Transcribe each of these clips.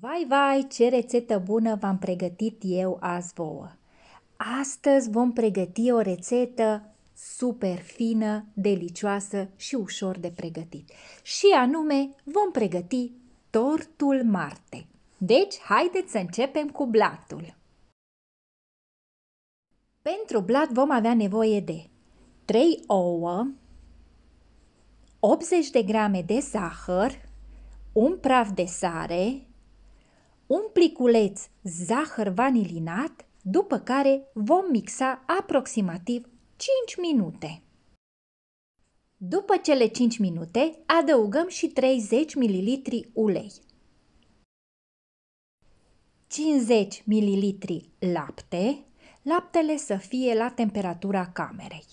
Vai, vai, ce rețetă bună v-am pregătit eu azi vouă! Astăzi vom pregăti o rețetă super fină, delicioasă și ușor de pregătit. Și anume, vom pregăti tortul Marte. Deci, haideți să începem cu blatul. Pentru blat vom avea nevoie de 3 ouă, 80 de grame de zahăr, un praf de sare, un pliculeț zahăr vanilinat, după care vom mixa aproximativ 5 minute. După cele 5 minute, adăugăm și 30 ml ulei, 50 ml lapte, laptele să fie la temperatura camerei.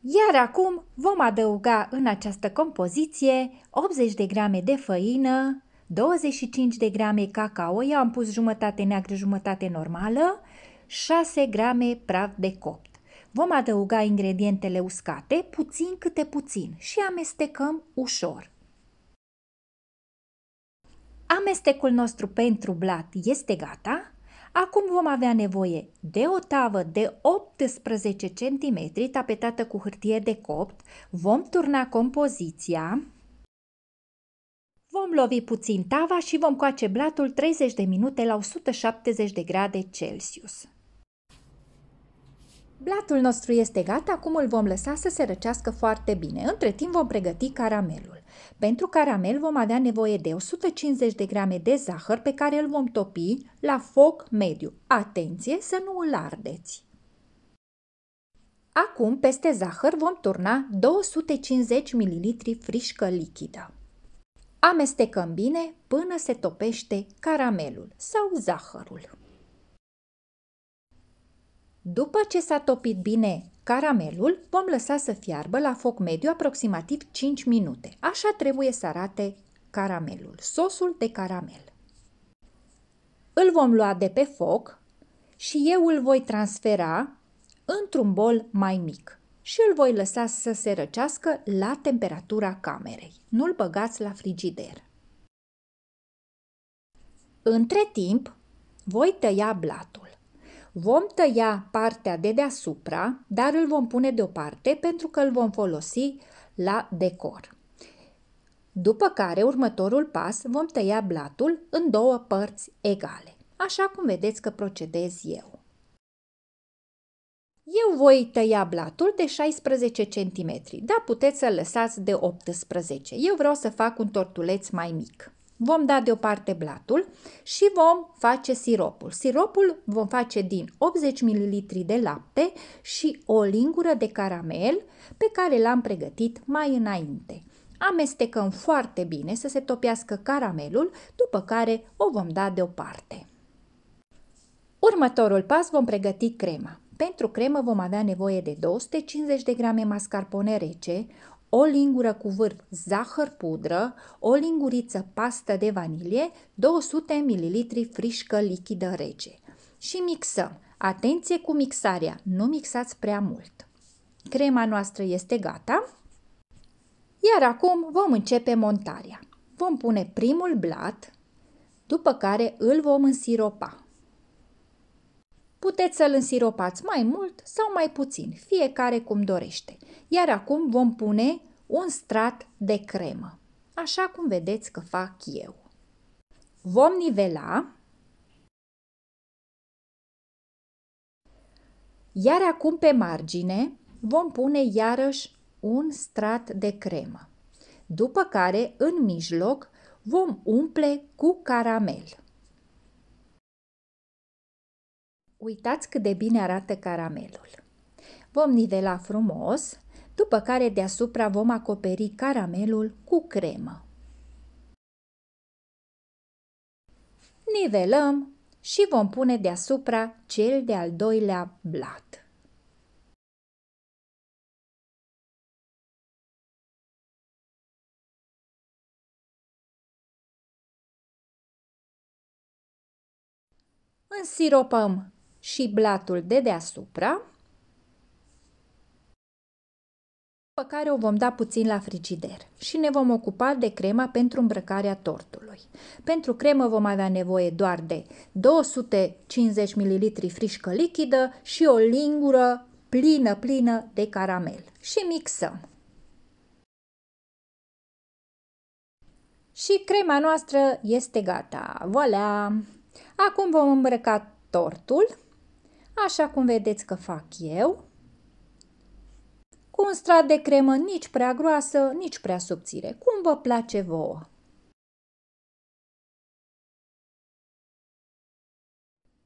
Iar acum vom adăuga în această compoziție 80 de grame de făină, 25 de grame cacao, eu am pus jumătate neagră, jumătate normală, 6 grame praf de copt. Vom adăuga ingredientele uscate, puțin câte puțin, și amestecăm ușor. Amestecul nostru pentru blat este gata. Acum vom avea nevoie de o tavă de 18 cm tapetată cu hârtie de copt. Vom turna compoziția lovi puțin tava și vom coace blatul 30 de minute la 170 de grade Celsius. Blatul nostru este gata, acum îl vom lăsa să se răcească foarte bine. Între timp vom pregăti caramelul. Pentru caramel vom avea nevoie de 150 de grame de zahăr pe care îl vom topi la foc mediu. Atenție să nu îl ardeți! Acum, peste zahăr vom turna 250 ml frișcă lichidă. Amestecăm bine până se topește caramelul sau zahărul. După ce s-a topit bine caramelul, vom lăsa să fiarbă la foc mediu aproximativ 5 minute. Așa trebuie să arate caramelul, sosul de caramel. Îl vom lua de pe foc și eu îl voi transfera într-un bol mai mic și îl voi lăsa să se răcească la temperatura camerei. Nu-l băgați la frigider. Între timp, voi tăia blatul. Vom tăia partea de deasupra, dar îl vom pune deoparte pentru că îl vom folosi la decor. După care, următorul pas, vom tăia blatul în două părți egale, așa cum vedeți că procedez eu. Eu voi tăia blatul de 16 cm, dar puteți să lăsați de 18. Eu vreau să fac un tortuleț mai mic. Vom da deoparte blatul și vom face siropul. Siropul vom face din 80 ml de lapte și o lingură de caramel pe care l-am pregătit mai înainte. Amestecăm foarte bine să se topească caramelul, după care o vom da deoparte. Următorul pas vom pregăti crema. Pentru cremă vom avea nevoie de 250 de grame mascarpone rece, o lingură cu vârf zahăr pudră, o linguriță pastă de vanilie, 200 ml frișcă lichidă rece. Și mixăm. Atenție cu mixarea, nu mixați prea mult. Crema noastră este gata, iar acum vom începe montarea. Vom pune primul blat, după care îl vom însiropa. Puteți să-l însiropați mai mult sau mai puțin, fiecare cum dorește. Iar acum vom pune un strat de cremă, așa cum vedeți că fac eu. Vom nivela, iar acum pe margine vom pune iarăși un strat de cremă, după care în mijloc vom umple cu caramel. Uitați cât de bine arată caramelul. Vom nivela frumos, după care deasupra vom acoperi caramelul cu cremă. Nivelăm și vom pune deasupra cel de-al doilea blat. însiropăm și blatul de deasupra, după care o vom da puțin la frigider și ne vom ocupa de crema pentru îmbrăcarea tortului. Pentru cremă vom avea nevoie doar de 250 ml frișcă lichidă și o lingură plină, plină de caramel și mixăm. Și crema noastră este gata. Voilà! Acum vom îmbrăca tortul așa cum vedeți că fac eu, cu un strat de cremă nici prea groasă, nici prea subțire, cum vă place vouă.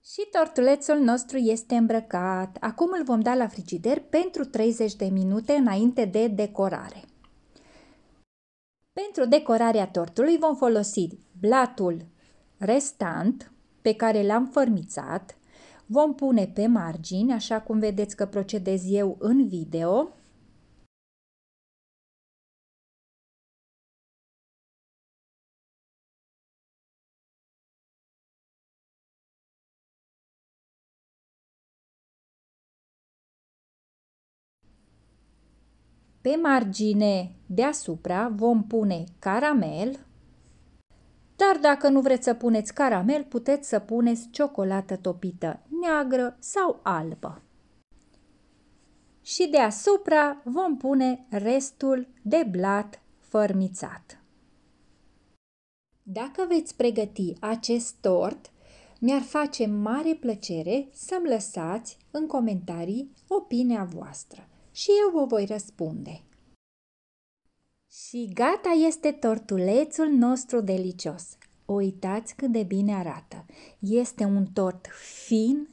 Și tortulețul nostru este îmbrăcat. Acum îl vom da la frigider pentru 30 de minute înainte de decorare. Pentru decorarea tortului vom folosi blatul restant pe care l-am fărmițat, Vom pune pe margini, așa cum vedeți că procedez eu în video. Pe margine deasupra vom pune caramel, dar dacă nu vreți să puneți caramel, puteți să puneți ciocolată topită, neagră sau albă. Și deasupra vom pune restul de blat fărmițat. Dacă veți pregăti acest tort, mi-ar face mare plăcere să-mi lăsați în comentarii opinia voastră și eu vă voi răspunde. Și gata este tortulețul nostru delicios. Uitați cât de bine arată. Este un tort fin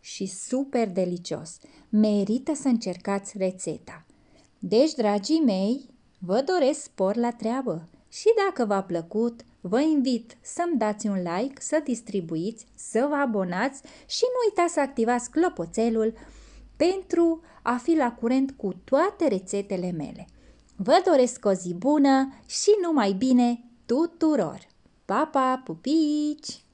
și super delicios. Merită să încercați rețeta. Deci, dragii mei, vă doresc spor la treabă și dacă v-a plăcut, vă invit să-mi dați un like, să distribuiți, să vă abonați și nu uitați să activați clopoțelul pentru a fi la curent cu toate rețetele mele. Vă doresc o zi bună și numai bine tuturor! Pa, pa, pupici!